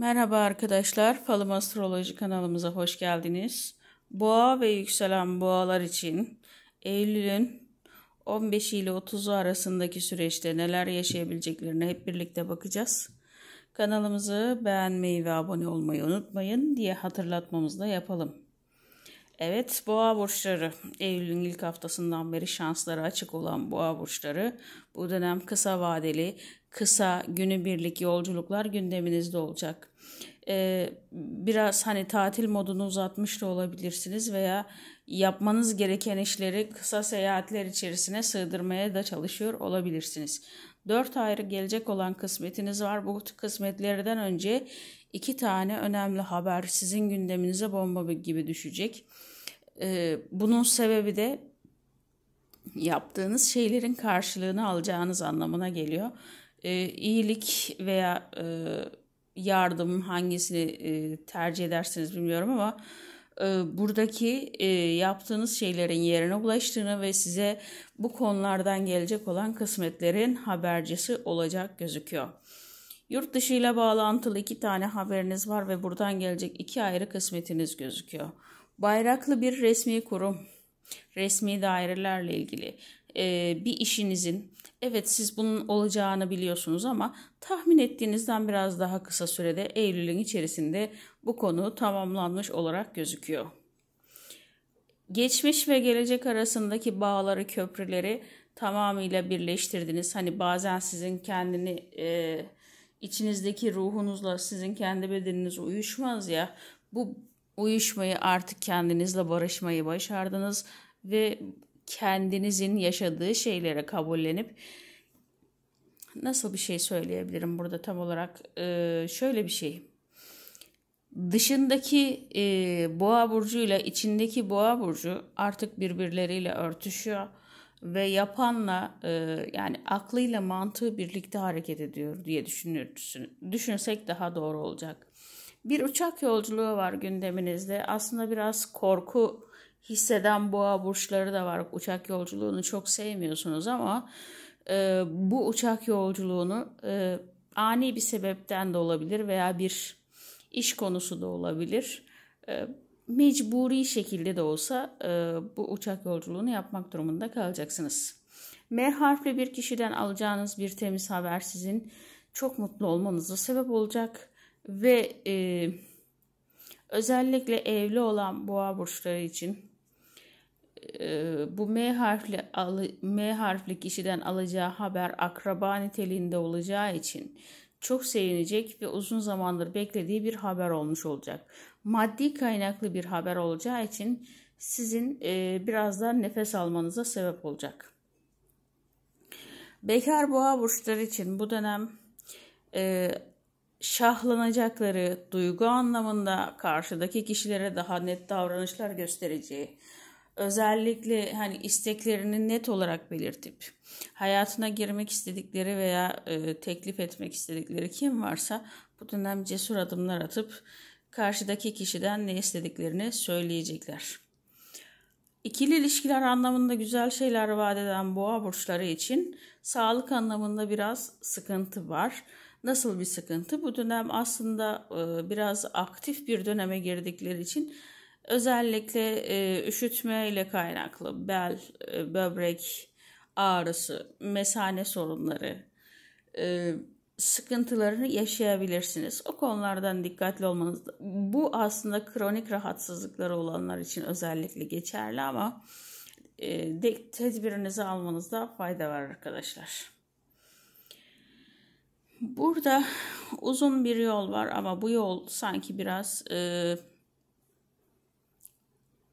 Merhaba arkadaşlar, Falım Astroloji kanalımıza hoş geldiniz. Boğa ve yükselen boğalar için Eylül'ün 15 ile 30'u arasındaki süreçte neler yaşayabileceklerine hep birlikte bakacağız. Kanalımızı beğenmeyi ve abone olmayı unutmayın diye hatırlatmamızı da yapalım. Evet boğa burçları Eylül'ün ilk haftasından beri şansları açık olan boğa burçları bu dönem kısa vadeli kısa günübirlik yolculuklar gündeminizde olacak. Ee, biraz hani tatil modunu uzatmış da olabilirsiniz veya yapmanız gereken işleri kısa seyahatler içerisine sığdırmaya da çalışıyor olabilirsiniz. Dört ayrı gelecek olan kısmetiniz var. Bu kısmetlerden önce iki tane önemli haber sizin gündeminize bomba gibi düşecek. Ee, bunun sebebi de yaptığınız şeylerin karşılığını alacağınız anlamına geliyor. Ee, iyilik veya e, yardım hangisini e, tercih edersiniz bilmiyorum ama ee, buradaki e, yaptığınız şeylerin yerine ulaştığını ve size bu konulardan gelecek olan kısmetlerin habercisi olacak gözüküyor. Yurt dışı ile bağlantılı iki tane haberiniz var ve buradan gelecek iki ayrı kısmetiniz gözüküyor. Bayraklı bir resmi kurum, resmi dairelerle ilgili, e, bir işinizin evet siz bunun olacağını biliyorsunuz ama tahmin ettiğinizden biraz daha kısa sürede Eylül'ün içerisinde bu konu tamamlanmış olarak gözüküyor. Geçmiş ve gelecek arasındaki bağları, köprüleri tamamıyla birleştirdiniz. Hani bazen sizin kendini e, içinizdeki ruhunuzla sizin kendi bedeniniz uyuşmaz ya. Bu uyuşmayı artık kendinizle barışmayı başardınız ve kendinizin yaşadığı şeylere kabullenip nasıl bir şey söyleyebilirim burada tam olarak ee, şöyle bir şey dışındaki e, boğa burcuyla içindeki boğa burcu artık birbirleriyle örtüşüyor ve yapanla e, yani aklıyla mantığı birlikte hareket ediyor diye düşünürsün. Düşünsek daha doğru olacak. Bir uçak yolculuğu var gündeminizde. Aslında biraz korku hisseden boğa burçları da var. Uçak yolculuğunu çok sevmiyorsunuz ama e, bu uçak yolculuğunu e, ani bir sebepten de olabilir veya bir iş konusu da olabilir. E, mecburi şekilde de olsa e, bu uçak yolculuğunu yapmak durumunda kalacaksınız. M harfli bir kişiden alacağınız bir temiz haber sizin çok mutlu olmanıza sebep olacak ve e, özellikle evli olan boğa burçları için e, bu M harfli M harfli kişiden alacağı haber akraba niteliğinde olacağı için çok sevinecek ve uzun zamandır beklediği bir haber olmuş olacak. Maddi kaynaklı bir haber olacağı için sizin e, biraz daha nefes almanıza sebep olacak. Bekar boğa burçları için bu dönem e, şahlanacakları duygu anlamında karşıdaki kişilere daha net davranışlar göstereceği, özellikle hani isteklerini net olarak belirtip hayatına girmek istedikleri veya e, teklif etmek istedikleri kim varsa bu dönem cesur adımlar atıp karşıdaki kişiden ne istediklerini söyleyecekler. İkili ilişkiler anlamında güzel şeyler vaat eden boğa burçları için sağlık anlamında biraz sıkıntı var. Nasıl bir sıkıntı? Bu dönem aslında e, biraz aktif bir döneme girdikleri için Özellikle e, üşütme ile kaynaklı bel, e, böbrek ağrısı, mesane sorunları, e, sıkıntılarını yaşayabilirsiniz. O konulardan dikkatli olmanız. Bu aslında kronik rahatsızlıkları olanlar için özellikle geçerli ama e, tedbirinizi almanızda fayda var arkadaşlar. Burada uzun bir yol var ama bu yol sanki biraz e,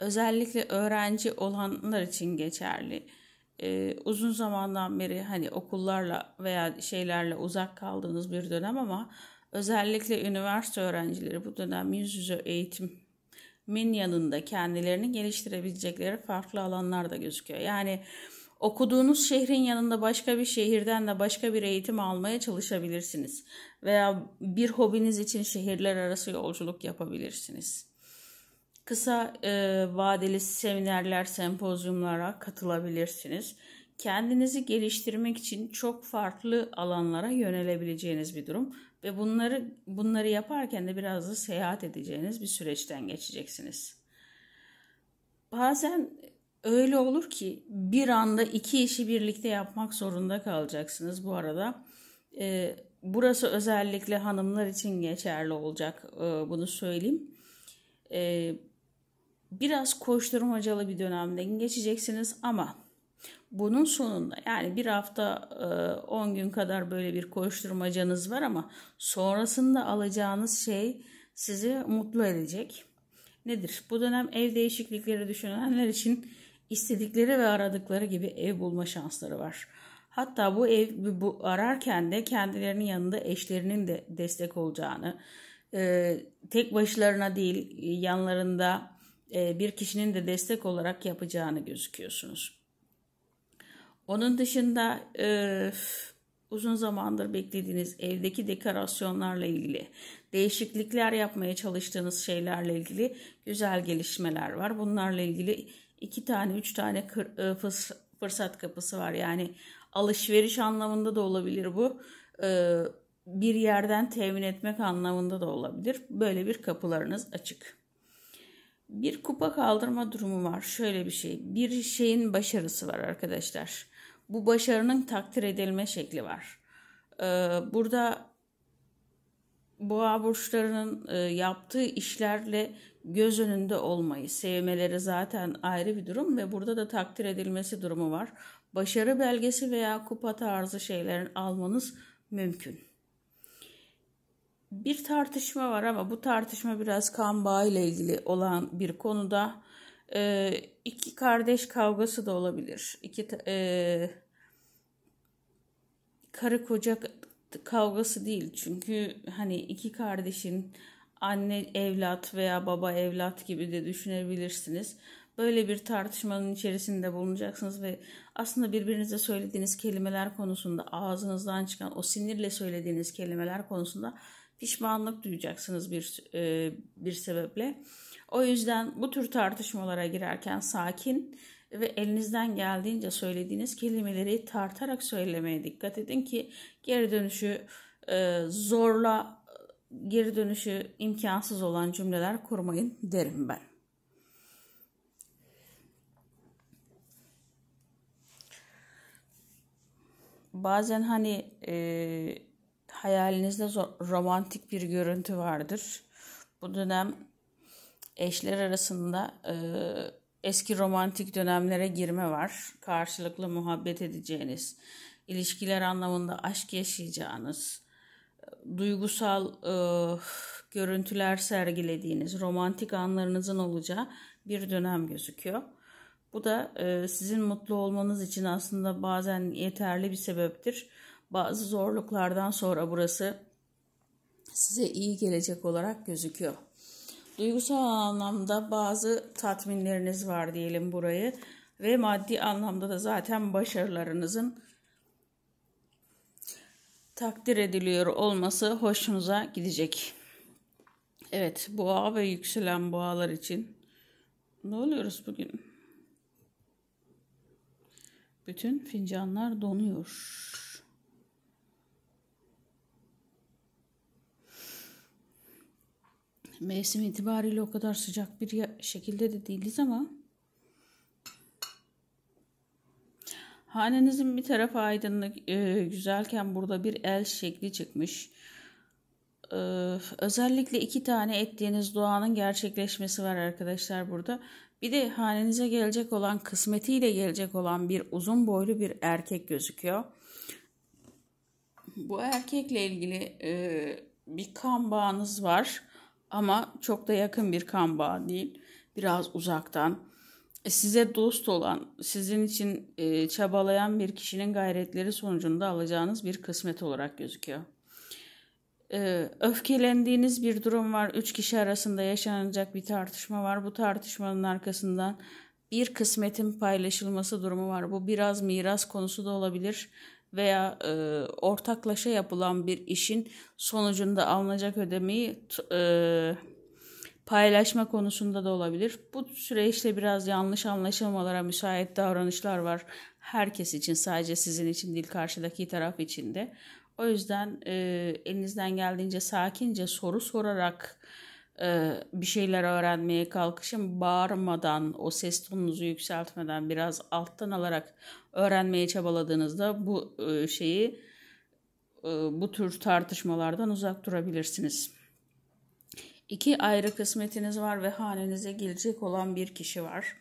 özellikle öğrenci olanlar için geçerli. Ee, uzun zamandan beri hani okullarla veya şeylerle uzak kaldığınız bir dönem ama özellikle üniversite öğrencileri bu dönem yüz yüze eğitimin yanında kendilerini geliştirebilecekleri farklı alanlar da gözüküyor. Yani okuduğunuz şehrin yanında başka bir şehirden de başka bir eğitim almaya çalışabilirsiniz veya bir hobiniz için şehirler arası yolculuk yapabilirsiniz. Kısa e, vadeli seminerler, sempozyumlara katılabilirsiniz. Kendinizi geliştirmek için çok farklı alanlara yönelebileceğiniz bir durum ve bunları bunları yaparken de biraz da seyahat edeceğiniz bir süreçten geçeceksiniz. Bazen öyle olur ki bir anda iki işi birlikte yapmak zorunda kalacaksınız bu arada. E, burası özellikle hanımlar için geçerli olacak e, bunu söyleyeyim. E, biraz koşturmacalı bir dönemden geçeceksiniz ama bunun sonunda yani bir hafta 10 e, gün kadar böyle bir koşturmacanız var ama sonrasında alacağınız şey sizi mutlu edecek. Nedir? Bu dönem ev değişiklikleri düşünenler için istedikleri ve aradıkları gibi ev bulma şansları var. Hatta bu ev bu ararken de kendilerinin yanında eşlerinin de destek olacağını, e, tek başlarına değil yanlarında e, bir kişinin de destek olarak yapacağını gözüküyorsunuz. Onun dışında e, uzun zamandır beklediğiniz evdeki dekorasyonlarla ilgili, değişiklikler yapmaya çalıştığınız şeylerle ilgili güzel gelişmeler var. Bunlarla ilgili iki tane, üç tane e, fırsat kapısı var. Yani alışveriş anlamında da olabilir bu. bir yerden temin etmek anlamında da olabilir. Böyle bir kapılarınız açık bir kupa kaldırma durumu var. Şöyle bir şey. Bir şeyin başarısı var arkadaşlar. Bu başarının takdir edilme şekli var. Ee, burada boğa burçlarının e, yaptığı işlerle göz önünde olmayı, sevmeleri zaten ayrı bir durum ve burada da takdir edilmesi durumu var. Başarı belgesi veya kupa tarzı şeylerin almanız mümkün bir tartışma var ama bu tartışma biraz kan bağı ile ilgili olan bir konuda e, iki kardeş kavgası da olabilir. İki e, karı koca kavgası değil çünkü hani iki kardeşin anne evlat veya baba evlat gibi de düşünebilirsiniz. Böyle bir tartışmanın içerisinde bulunacaksınız ve aslında birbirinize söylediğiniz kelimeler konusunda ağzınızdan çıkan o sinirle söylediğiniz kelimeler konusunda pişmanlık duyacaksınız bir e, bir sebeple. O yüzden bu tür tartışmalara girerken sakin ve elinizden geldiğince söylediğiniz kelimeleri tartarak söylemeye dikkat edin ki geri dönüşü e, zorla geri dönüşü imkansız olan cümleler kurmayın derim ben. Bazen hani e, hayalinizde romantik bir görüntü vardır. Bu dönem eşler arasında e, eski romantik dönemlere girme var. Karşılıklı muhabbet edeceğiniz, ilişkiler anlamında aşk yaşayacağınız, duygusal e, görüntüler sergilediğiniz, romantik anlarınızın olacağı bir dönem gözüküyor. Bu da e, sizin mutlu olmanız için aslında bazen yeterli bir sebeptir. Bazı zorluklardan sonra burası size iyi gelecek olarak gözüküyor. Duygusal anlamda bazı tatminleriniz var diyelim burayı ve maddi anlamda da zaten başarılarınızın takdir ediliyor olması hoşunuza gidecek. Evet, boğa ve yükselen boğalar için ne oluyoruz bugün? Bütün fincanlar donuyor. mevsim itibariyle o kadar sıcak bir şekilde de değiliz ama hanenizin bir tarafı aydınlık e, güzelken burada bir el şekli çıkmış. E, özellikle iki tane ettiğiniz duanın gerçekleşmesi var arkadaşlar burada. Bir de hanenize gelecek olan kısmetiyle gelecek olan bir uzun boylu bir erkek gözüküyor. Bu erkekle ilgili e, bir kan bağınız var ama çok da yakın bir kan bağı değil. Biraz uzaktan e, size dost olan, sizin için e, çabalayan bir kişinin gayretleri sonucunda alacağınız bir kısmet olarak gözüküyor. E, öfkelendiğiniz bir durum var. Üç kişi arasında yaşanacak bir tartışma var. Bu tartışmanın arkasından bir kısmetin paylaşılması durumu var. Bu biraz miras konusu da olabilir veya e, ortaklaşa yapılan bir işin sonucunda alınacak ödemeyi e, paylaşma konusunda da olabilir. Bu süreçte biraz yanlış anlaşılmalara müsait davranışlar var. Herkes için sadece sizin için değil karşıdaki taraf için de. O yüzden e, elinizden geldiğince sakince soru sorarak e, bir şeyler öğrenmeye kalkışın bağırmadan o ses tonunuzu yükseltmeden biraz alttan alarak öğrenmeye çabaladığınızda bu e, şeyi e, bu tür tartışmalardan uzak durabilirsiniz. İki ayrı kısmetiniz var ve hanenize gelecek olan bir kişi var.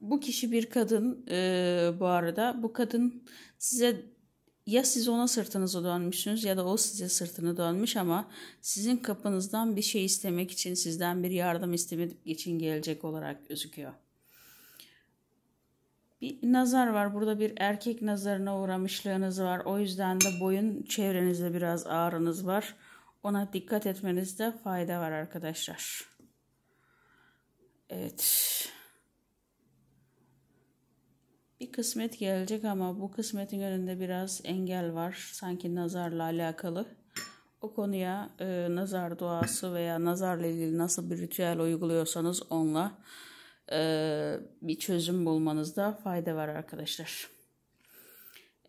Bu kişi bir kadın e, bu arada. Bu kadın size ya siz ona sırtınızı dönmüşsünüz ya da o size sırtını dönmüş ama sizin kapınızdan bir şey istemek için sizden bir yardım istemek için gelecek olarak gözüküyor. Bir nazar var. Burada bir erkek nazarına uğramışlığınız var. O yüzden de boyun çevrenizde biraz ağrınız var. Ona dikkat etmenizde fayda var arkadaşlar. Evet bir kısmet gelecek ama bu kısmetin önünde biraz engel var. Sanki nazarla alakalı. O konuya e, nazar duası veya nazarla ilgili nasıl bir ritüel uyguluyorsanız onunla e, bir çözüm bulmanızda fayda var arkadaşlar.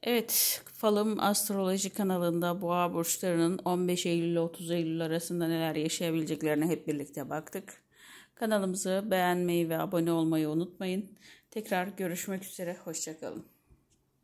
Evet, Falım Astroloji kanalında boğa burçlarının 15 Eylül ile 30 Eylül arasında neler yaşayabileceklerine hep birlikte baktık. Kanalımızı beğenmeyi ve abone olmayı unutmayın. Tekrar görüşmek üzere. Hoşçakalın.